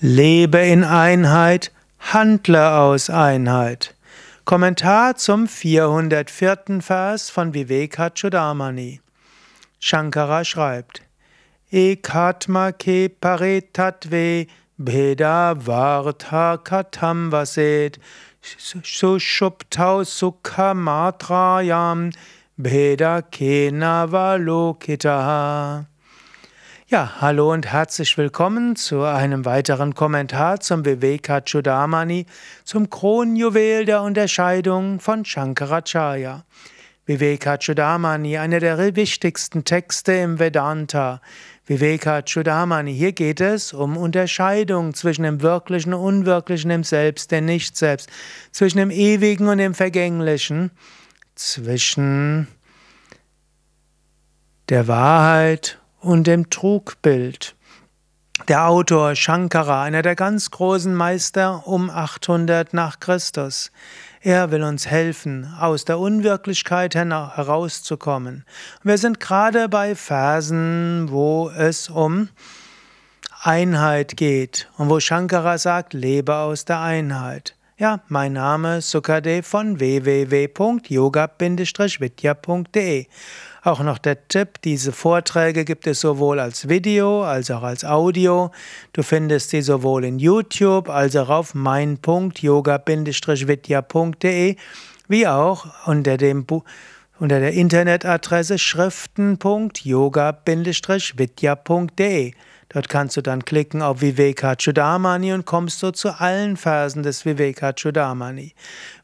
Lebe in Einheit, handle aus Einheit. Kommentar zum 404. Vers von Vivekachudamani. Shankara schreibt: Ekatma ke pare tatve bheda vartha katam vaset sushuptau sukha matrayam bheda kena valokitaha. Ja, hallo und herzlich willkommen zu einem weiteren Kommentar zum Viveka Chudamani, zum Kronjuwel der Unterscheidung von Shankaracharya. Viveka Chudamani, einer der wichtigsten Texte im Vedanta. Viveka Chudamani, hier geht es um Unterscheidung zwischen dem Wirklichen und Unwirklichen, dem Selbst, dem Nicht-Selbst, zwischen dem Ewigen und dem Vergänglichen, zwischen der Wahrheit und dem Trugbild. Der Autor Shankara, einer der ganz großen Meister um 800 nach Christus. Er will uns helfen, aus der Unwirklichkeit herauszukommen. Wir sind gerade bei Versen, wo es um Einheit geht und wo Shankara sagt, lebe aus der Einheit. Ja, mein Name ist Sukade von www.yoga-vidya.de. Auch noch der Tipp, diese Vorträge gibt es sowohl als Video als auch als Audio. Du findest sie sowohl in YouTube als auch auf mein.yoga-vidya.de wie auch unter dem unter der Internetadresse schriften.yoga-vidya.de. Dort kannst du dann klicken auf Viveka Chudamani und kommst so zu allen Versen des Viveka Chudamani.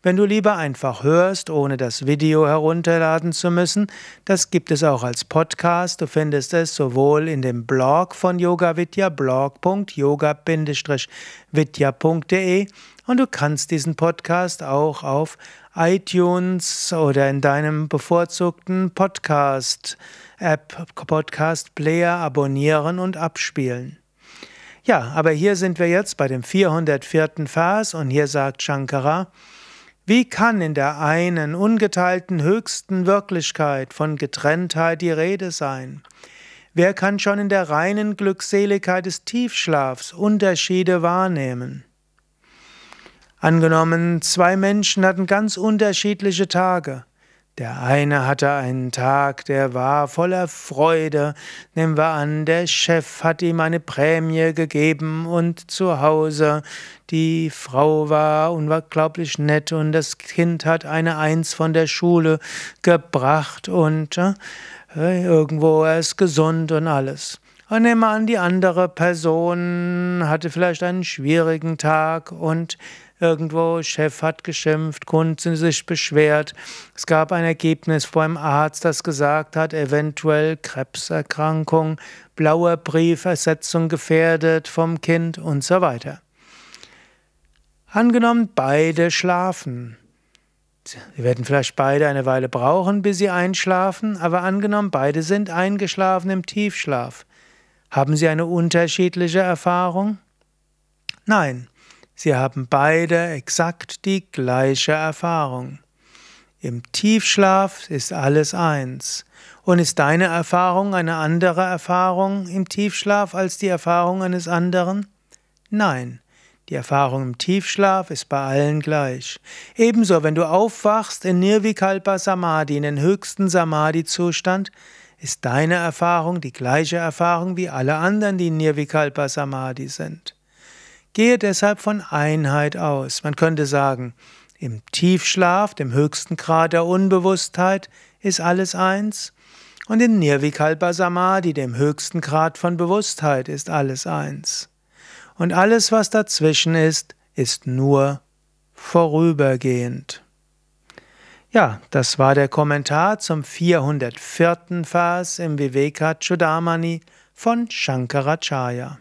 Wenn du lieber einfach hörst, ohne das Video herunterladen zu müssen, das gibt es auch als Podcast. Du findest es sowohl in dem Blog von Yoga Vidya, blog.yoga-vidya.de und du kannst diesen Podcast auch auf iTunes oder in deinem bevorzugten Podcast-App, Podcast-Player abonnieren und abspielen. Ja, aber hier sind wir jetzt bei dem 404. Vers und hier sagt Shankara, wie kann in der einen ungeteilten höchsten Wirklichkeit von Getrenntheit die Rede sein? Wer kann schon in der reinen Glückseligkeit des Tiefschlafs Unterschiede wahrnehmen? Angenommen, zwei Menschen hatten ganz unterschiedliche Tage. Der eine hatte einen Tag, der war voller Freude. Nehmen wir an, der Chef hat ihm eine Prämie gegeben und zu Hause die Frau war unglaublich nett und das Kind hat eine Eins von der Schule gebracht und äh, irgendwo er ist gesund und alles. Und nehmen wir an, die andere Person hatte vielleicht einen schwierigen Tag und Irgendwo, Chef hat geschimpft, Kunden sich beschwert. Es gab ein Ergebnis beim Arzt, das gesagt hat, eventuell Krebserkrankung, blauer Briefersetzung gefährdet vom Kind und so weiter. Angenommen, beide schlafen. Sie werden vielleicht beide eine Weile brauchen, bis sie einschlafen, aber angenommen, beide sind eingeschlafen im Tiefschlaf. Haben sie eine unterschiedliche Erfahrung? Nein. Sie haben beide exakt die gleiche Erfahrung. Im Tiefschlaf ist alles eins. Und ist deine Erfahrung eine andere Erfahrung im Tiefschlaf als die Erfahrung eines anderen? Nein. Die Erfahrung im Tiefschlaf ist bei allen gleich. Ebenso, wenn du aufwachst in Nirvikalpa Samadhi, in den höchsten Samadhi-Zustand, ist deine Erfahrung die gleiche Erfahrung wie alle anderen, die in Nirvikalpa Samadhi sind. Gehe deshalb von Einheit aus. Man könnte sagen, im Tiefschlaf, dem höchsten Grad der Unbewusstheit, ist alles eins. Und in Nirvikalpa Samadhi, dem höchsten Grad von Bewusstheit, ist alles eins. Und alles, was dazwischen ist, ist nur vorübergehend. Ja, das war der Kommentar zum 404. Vers im Viveka Chudamani von Shankaracharya.